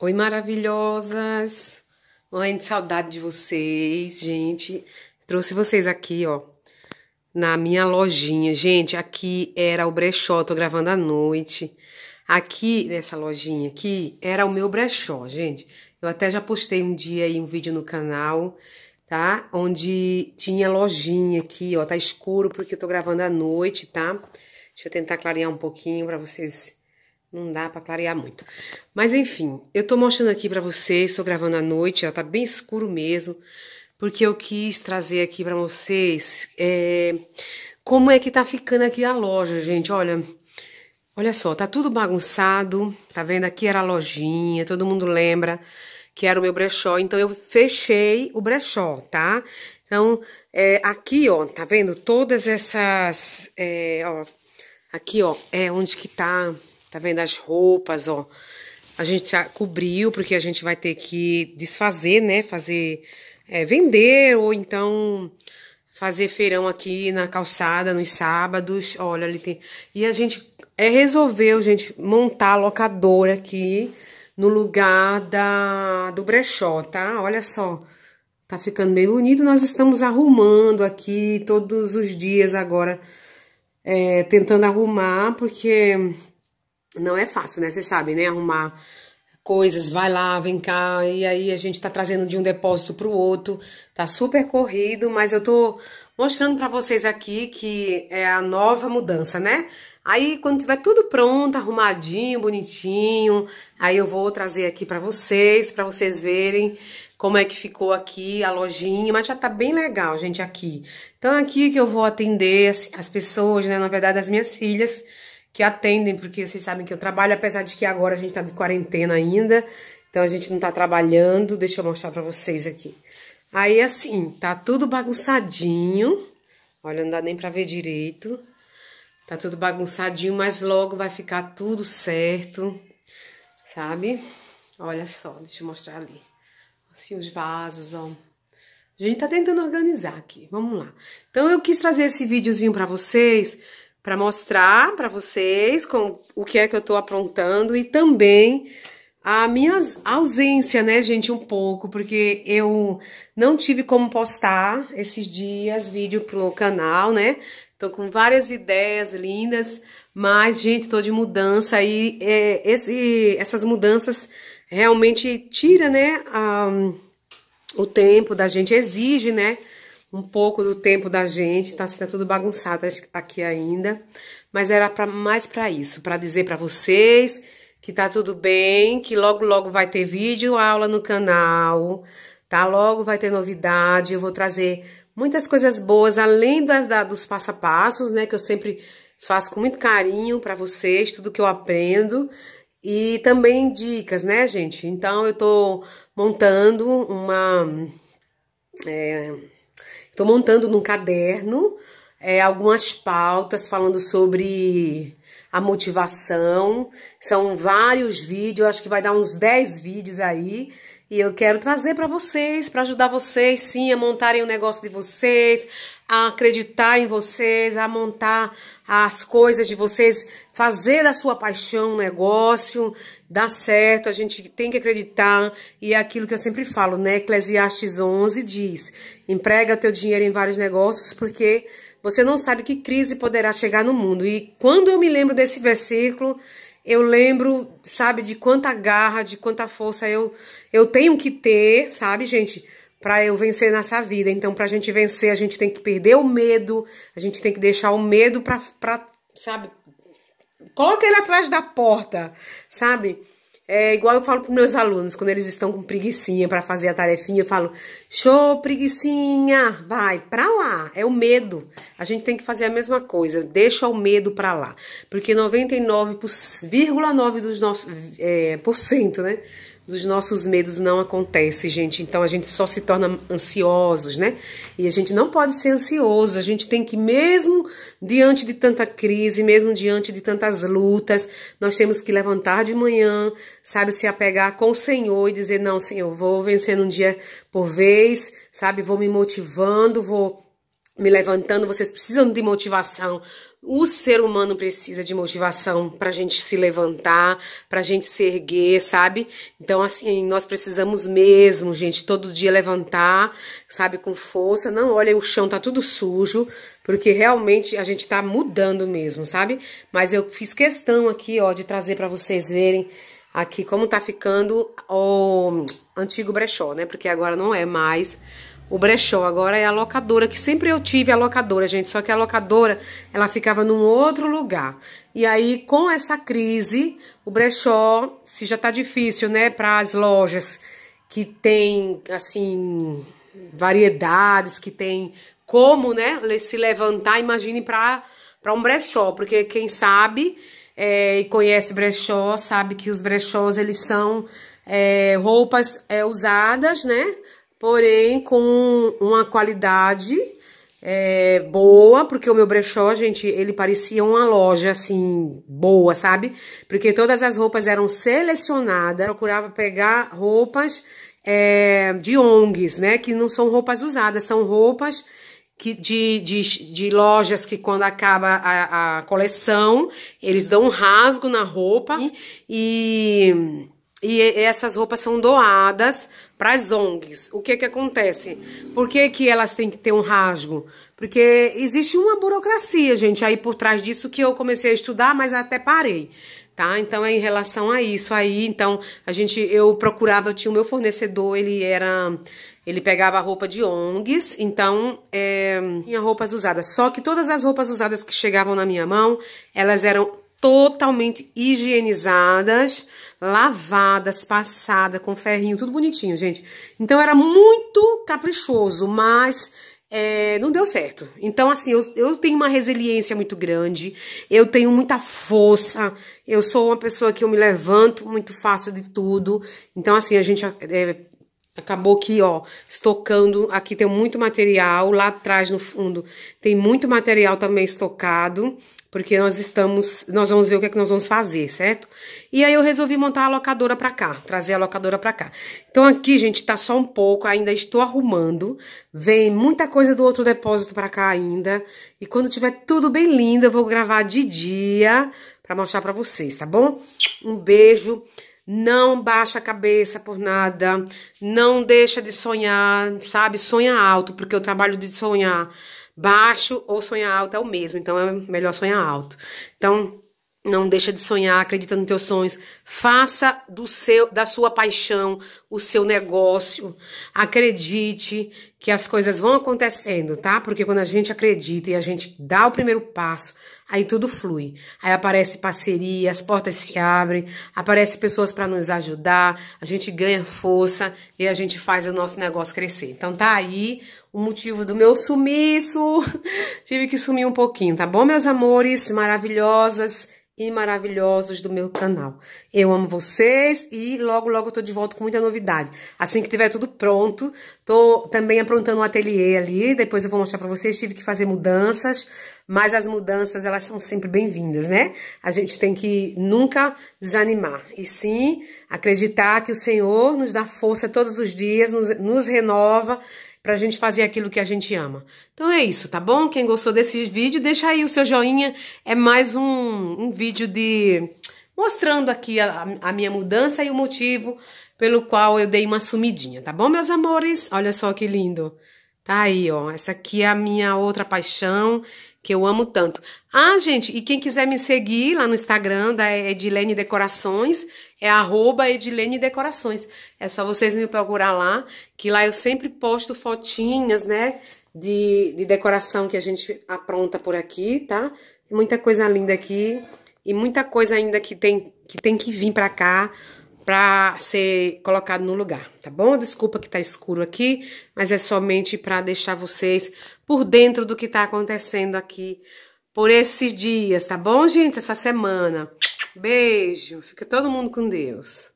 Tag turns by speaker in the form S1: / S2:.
S1: Oi, maravilhosas! Mãe de saudade de vocês, gente. Trouxe vocês aqui, ó, na minha lojinha. Gente, aqui era o brechó, tô gravando à noite. Aqui, nessa lojinha aqui, era o meu brechó, gente. Eu até já postei um dia aí um vídeo no canal, tá? Onde tinha lojinha aqui, ó. Tá escuro porque eu tô gravando à noite, tá? Deixa eu tentar clarear um pouquinho pra vocês não dá para clarear muito. Mas enfim, eu estou mostrando aqui para vocês, estou gravando à noite, ó, tá bem escuro mesmo, porque eu quis trazer aqui para vocês é, como é que tá ficando aqui a loja, gente. Olha, olha só, tá tudo bagunçado, tá vendo? Aqui era a lojinha, todo mundo lembra que era o meu brechó, então eu fechei o brechó, tá? Então, é, aqui, ó, tá vendo? Todas essas, é, ó, aqui, ó, é onde que tá Tá vendo as roupas, ó. A gente cobriu, porque a gente vai ter que desfazer, né? Fazer, é, vender ou então fazer feirão aqui na calçada nos sábados. Olha, ali tem. E a gente é, resolveu, gente, montar a locadora aqui no lugar da, do brechó, tá? Olha só. Tá ficando bem bonito. Nós estamos arrumando aqui todos os dias agora. É, tentando arrumar, porque não é fácil, né? Você sabe, né? Arrumar coisas, vai lá, vem cá, e aí a gente tá trazendo de um depósito pro outro, tá super corrido, mas eu tô mostrando para vocês aqui que é a nova mudança, né? Aí quando tiver tudo pronto, arrumadinho, bonitinho, aí eu vou trazer aqui para vocês, para vocês verem como é que ficou aqui a lojinha, mas já tá bem legal, gente, aqui. Então aqui que eu vou atender as pessoas, né, na verdade as minhas filhas, que atendem, porque vocês sabem que eu trabalho, apesar de que agora a gente tá de quarentena ainda, então a gente não tá trabalhando, deixa eu mostrar pra vocês aqui. Aí, assim, tá tudo bagunçadinho, olha, não dá nem pra ver direito, tá tudo bagunçadinho, mas logo vai ficar tudo certo, sabe? Olha só, deixa eu mostrar ali, assim, os vasos, ó. A gente tá tentando organizar aqui, vamos lá. Então, eu quis trazer esse videozinho pra vocês para mostrar para vocês com o que é que eu estou aprontando e também a minha ausência, né, gente, um pouco, porque eu não tive como postar esses dias vídeo pro canal, né? Tô com várias ideias lindas, mas, gente, tô de mudança e é, esse, essas mudanças realmente tira, né, o tempo da gente, exige, né, um pouco do tempo da gente, tá, tá tudo bagunçado aqui ainda, mas era pra, mais para isso, para dizer para vocês que tá tudo bem, que logo logo vai ter vídeo aula no canal, tá? Logo vai ter novidade, eu vou trazer muitas coisas boas além da, da dos passo a passos, né, que eu sempre faço com muito carinho para vocês, tudo que eu aprendo e também dicas, né, gente? Então eu tô montando uma é, Tô montando num caderno é, algumas pautas falando sobre a motivação. São vários vídeos, acho que vai dar uns 10 vídeos aí e eu quero trazer para vocês, para ajudar vocês, sim, a montarem o negócio de vocês, a acreditar em vocês, a montar as coisas de vocês, fazer da sua paixão um negócio, dar certo, a gente tem que acreditar. E é aquilo que eu sempre falo, né? Eclesiastes 11 diz, emprega teu dinheiro em vários negócios, porque você não sabe que crise poderá chegar no mundo. E quando eu me lembro desse versículo, eu lembro, sabe, de quanta garra, de quanta força eu, eu tenho que ter, sabe, gente, para eu vencer nessa vida. Então, pra gente vencer, a gente tem que perder o medo, a gente tem que deixar o medo pra, pra sabe, coloca ele atrás da porta, sabe? É igual eu falo para meus alunos, quando eles estão com preguiçinha para fazer a tarefinha, eu falo: show, preguiçinha, vai para lá. É o medo. A gente tem que fazer a mesma coisa, deixa o medo para lá. Porque 99,9% dos nossos, é, por cento, né, dos nossos medos não acontece, gente. Então a gente só se torna ansiosos, né? E a gente não pode ser ansioso. A gente tem que, mesmo diante de tanta crise, mesmo diante de tantas lutas, nós temos que levantar de manhã, sabe, se apegar com o Senhor e dizer: Não, Senhor, vou vencendo um dia por vez, sabe, vou me motivando, vou me levantando, vocês precisam de motivação, o ser humano precisa de motivação para a gente se levantar, para a gente se erguer, sabe? Então, assim, nós precisamos mesmo, gente, todo dia levantar, sabe, com força. Não olha, o chão tá tudo sujo, porque realmente a gente tá mudando mesmo, sabe? Mas eu fiz questão aqui, ó, de trazer para vocês verem aqui como tá ficando o antigo brechó, né? Porque agora não é mais o brechó, agora é a locadora, que sempre eu tive a locadora, gente, só que a locadora, ela ficava num outro lugar. E aí, com essa crise, o brechó, se já tá difícil, né, para as lojas que tem, assim, variedades, que tem como, né, se levantar, imagine para um brechó, porque quem sabe é, e conhece brechó, sabe que os brechós, eles são é, roupas é, usadas, né, porém com uma qualidade é, boa, porque o meu brechó, gente, ele parecia uma loja, assim, boa, sabe? Porque todas as roupas eram selecionadas, procurava pegar roupas é, de ONGs, né? Que não são roupas usadas, são roupas que, de, de, de lojas que quando acaba a, a coleção, eles dão um rasgo na roupa e, e e essas roupas são doadas para as ONGs. O que que acontece? Por que, que elas têm que ter um rasgo? Porque existe uma burocracia, gente, aí por trás disso que eu comecei a estudar, mas até parei. Tá? Então é em relação a isso aí, então a gente eu procurava, eu tinha o meu fornecedor, ele era ele pegava roupa de ONGs, então é, tinha roupas usadas. Só que todas as roupas usadas que chegavam na minha mão, elas eram totalmente higienizadas, lavadas, passadas com ferrinho, tudo bonitinho, gente. Então era muito caprichoso, mas é, não deu certo. Então, assim, eu, eu tenho uma resiliência muito grande, eu tenho muita força, eu sou uma pessoa que eu me levanto muito fácil de tudo. Então, assim, a gente é, Acabou que, ó, estocando. Aqui tem muito material. Lá atrás, no fundo, tem muito material também estocado. Porque nós estamos... Nós vamos ver o que é que nós vamos fazer, certo? E aí eu resolvi montar a locadora pra cá. Trazer a locadora pra cá. Então aqui, gente, tá só um pouco. Ainda estou arrumando. Vem muita coisa do outro depósito pra cá ainda. E quando tiver tudo bem lindo, eu vou gravar de dia... Pra mostrar pra vocês, tá bom? Um beijo. Não baixa a cabeça por nada, não deixa de sonhar, sabe? Sonha alto, porque o trabalho de sonhar baixo ou sonhar alto é o mesmo, então é melhor sonhar alto. Então, não deixa de sonhar, acredita nos teus sonhos. Faça do seu, da sua paixão o seu negócio. Acredite que as coisas vão acontecendo, tá? Porque quando a gente acredita e a gente dá o primeiro passo, aí tudo flui. Aí aparece parceria, as portas se abrem, aparecem pessoas para nos ajudar, a gente ganha força e a gente faz o nosso negócio crescer. Então tá aí o motivo do meu sumiço. Tive que sumir um pouquinho, tá bom, meus amores maravilhosas? e maravilhosos do meu canal. Eu amo vocês e logo, logo eu tô de volta com muita novidade. Assim que tiver tudo pronto, tô também aprontando um ateliê ali, depois eu vou mostrar pra vocês, tive que fazer mudanças, mas as mudanças, elas são sempre bem-vindas, né? A gente tem que nunca desanimar, e sim acreditar que o Senhor nos dá força todos os dias, nos, nos renova para a gente fazer aquilo que a gente ama. Então é isso, tá bom? Quem gostou desse vídeo, deixa aí o seu joinha. É mais um, um vídeo de mostrando aqui a, a minha mudança e o motivo pelo qual eu dei uma sumidinha, tá bom, meus amores? Olha só que lindo. Tá aí, ó. Essa aqui é a minha outra paixão que eu amo tanto. Ah, gente, e quem quiser me seguir lá no Instagram da Edilene Decorações, é arroba Edilene Decorações. É só vocês me procurar lá, que lá eu sempre posto fotinhas, né, de, de decoração que a gente apronta por aqui, tá? Muita coisa linda aqui e muita coisa ainda que tem que, tem que vir pra cá, para ser colocado no lugar, tá bom? Desculpa que tá escuro aqui, mas é somente para deixar vocês por dentro do que tá acontecendo aqui por esses dias, tá bom, gente? Essa semana. Beijo. Fica todo mundo com Deus.